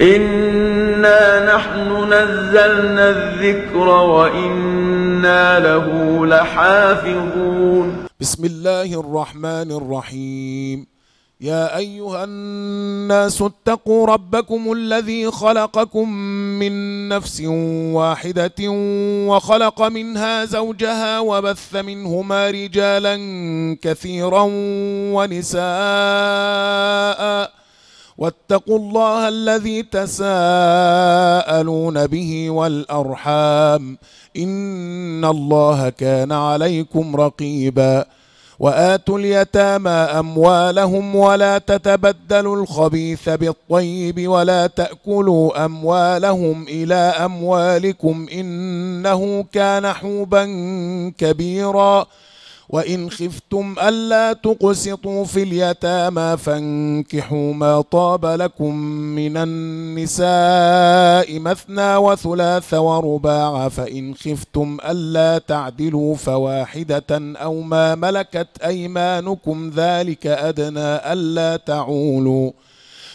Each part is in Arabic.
إنا نحن نزلنا الذكر وإنا له لحافظون بسم الله الرحمن الرحيم يا أيها الناس اتقوا ربكم الذي خلقكم من نفس واحدة وخلق منها زوجها وبث منهما رجالا كثيرا ونساءً واتقوا الله الذي تساءلون به والأرحام إن الله كان عليكم رقيبا وآتوا اليتامى أموالهم ولا تتبدلوا الخبيث بالطيب ولا تأكلوا أموالهم إلى أموالكم إنه كان حوبا كبيراً وإن خفتم ألا تقسطوا في اليتامى فانكحوا ما طاب لكم من النساء مثنى وثلاث ورباع فإن خفتم ألا تعدلوا فواحدة أو ما ملكت أيمانكم ذلك أدنى ألا تعولوا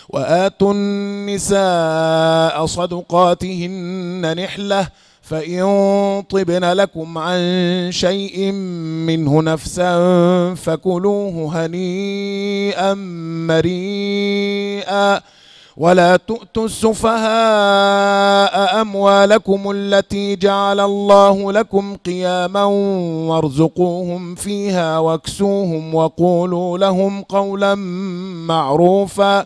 وآتوا النساء صدقاتهن نحلةً فإن طبن لكم عن شيء منه نفسا فكلوه هنيئا مريئا ولا تؤتوا السفهاء أموالكم التي جعل الله لكم قياما وارزقوهم فيها واكسوهم وقولوا لهم قولا معروفا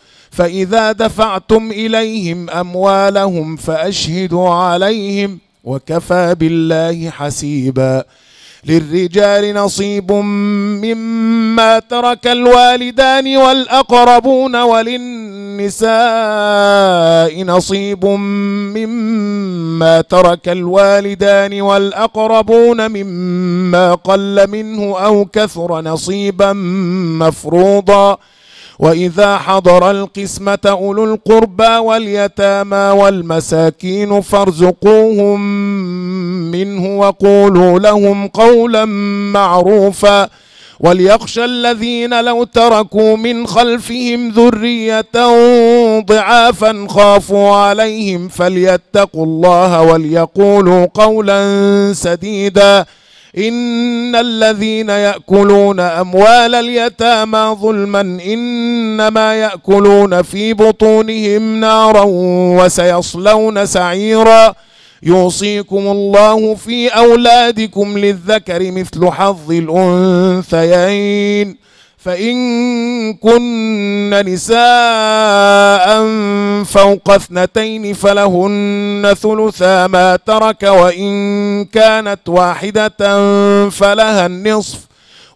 فإذا دفعتم إليهم أموالهم فأشهدوا عليهم وكفى بالله حسيبا للرجال نصيب مما ترك الوالدان والأقربون وللنساء نصيب مما ترك الوالدان والأقربون مما قل منه أو كثر نصيبا مفروضا وإذا حضر القسمة أولو القربى واليتامى والمساكين فارزقوهم منه وقولوا لهم قولا معروفا وليخشى الذين لو تركوا من خلفهم ذرية ضعافا خافوا عليهم فليتقوا الله وليقولوا قولا سديدا إن الذين يأكلون أموال اليتامى ظلما إنما يأكلون في بطونهم نارا وسيصلون سعيرا يوصيكم الله في أولادكم للذكر مثل حظ الأنثيين فإن كن نساء فوق اثنتين فلهن ثلثا ما ترك وإن كانت واحدة فلها النصف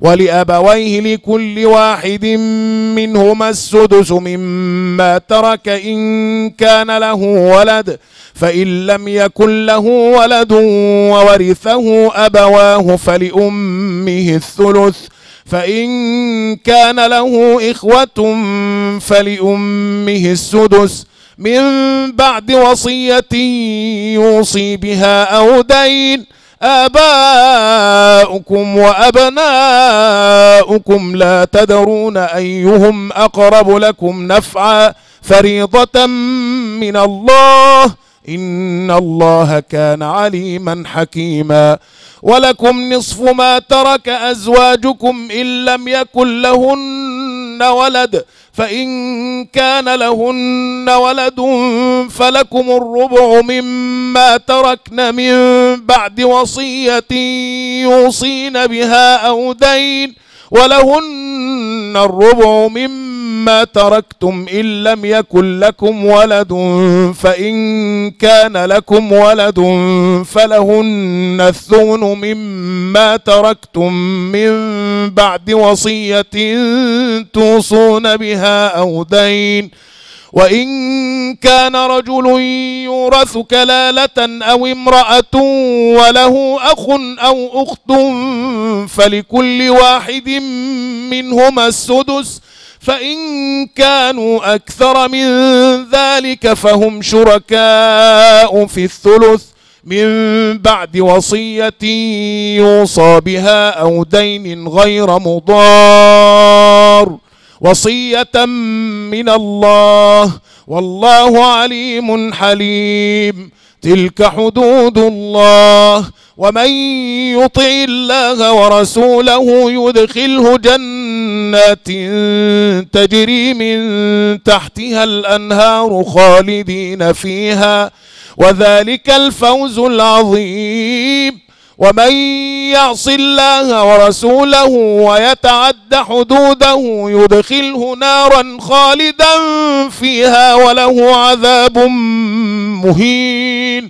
ولأبويه لكل واحد منهما السدس مما ترك إن كان له ولد فإن لم يكن له ولد وورثه أبواه فلأمه الثلث فإن كان له إخوة فلأمه السدس من بعد وصية يوصي بها أو دين آباؤكم وأبناؤكم لا تدرون أيهم أقرب لكم نفعا فريضة من الله إن الله كان عليما حكيما ولكم نصف ما ترك أزواجكم إن لم يكن لهن ولد فإن كان لهن ولد فلكم الربع مما تركن من بعد وصية يوصين بها أو دين ولهن الربع مما مما تركتم إن لم يكن لكم ولد فإن كان لكم ولد فلهن الثون مما تركتم من بعد وصية توصون بها أو دين وإن كان رجل يورث كلالة أو امرأة وله أخ أو أخت فلكل واحد منهما السدس ۖ فإن كانوا أكثر من ذلك فهم شركاء في الثلث من بعد وصية يوصى بها أو دين غير مضار وصية من الله والله عليم حليم تلك حدود الله ومن يطع الله ورسوله يدخله جنات تجري من تحتها الأنهار خالدين فيها وذلك الفوز العظيم ومن يعص الله ورسوله ويتعد حدوده يدخله نارا خالدا فيها وله عذاب مهين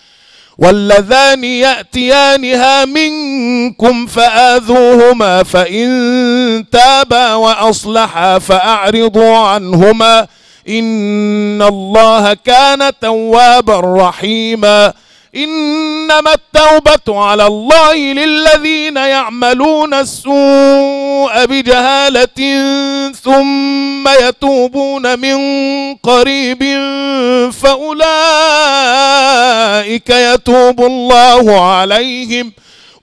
واللذان يأتيانها منكم فآذوهما فإن تابا وأصلحا فأعرضوا عنهما إن الله كان توابا رحيما إنما التوبة على الله للذين يعملون السوء بجهالة ثم يتوبون من قريب فأولئك يتوب الله عليهم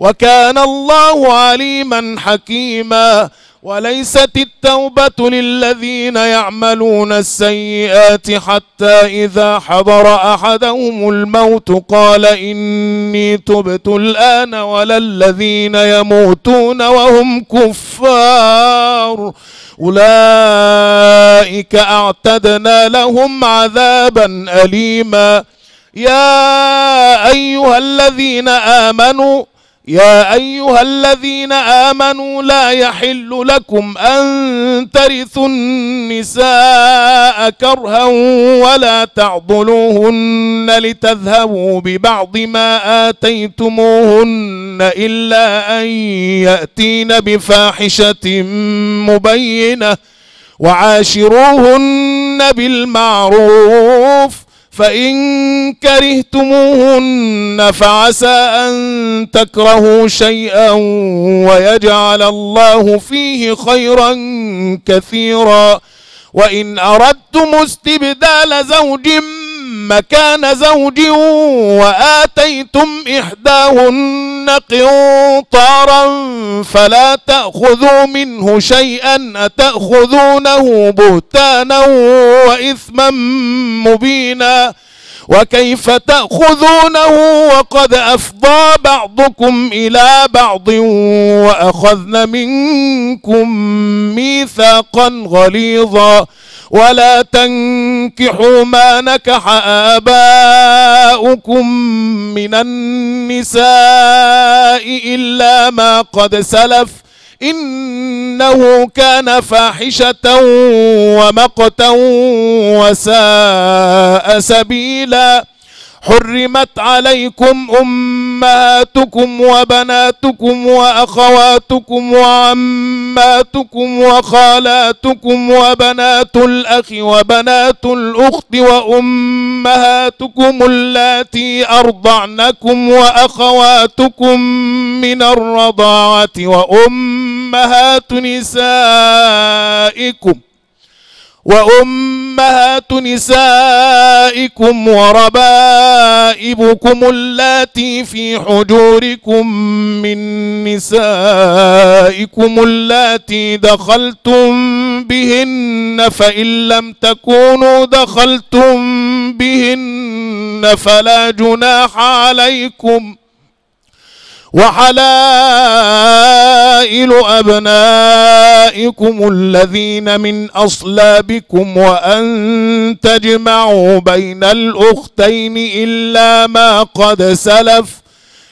وكان الله عليما حكيما وليست التوبة للذين يعملون السيئات حتى إذا حضر أحدهم الموت قال إني تبت الآن ولا الذين يموتون وهم كفار أولئك أعتدنا لهم عذابا أليما يا أيها الذين آمنوا يا أيها الذين آمنوا لا يحل لكم أن ترثوا النساء كرها ولا تعضلوهن لتذهبوا ببعض ما آتيتموهن إلا أن يأتين بفاحشة مبينة وعاشروهن بالمعروف فإن كرهتموهن فعسى أن تكرهوا شيئا ويجعل الله فيه خيرا كثيرا وإن أردتم استبدال زوج مكان زوج وآتيتم إحداهن قنطارا فلا تأخذوا منه شيئا أتأخذونه بهتانا وإثما مبينا وكيف تأخذونه وقد أفضى بعضكم إلى بعض وأخذن منكم ميثاقا غليظا ولا تنكحوا ما نكح آباؤكم من النساء إلا ما قد سلف إنه كان فاحشة ومقتا وساء سبيلاً حرمت عليكم أمهاتكم وبناتكم وأخواتكم وعماتكم وخالاتكم وبنات الأخ وبنات الأخت وأمهاتكم اللاتي أرضعنكم وأخواتكم من الرضاعة وأمهات نسائكم وأمهات نسائكم وربائبكم اللاتي في حجوركم من نسائكم اللاتي دخلتم بهن فإن لم تكونوا دخلتم بهن فلا جناح عليكم ۖ وحلائل أبنائكم الذين من أصلابكم وأن تجمعوا بين الأختين إلا ما قد سلف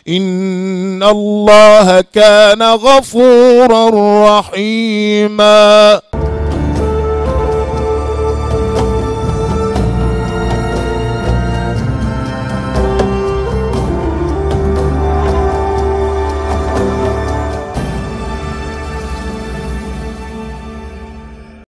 إن الله كان غفورا رحيماً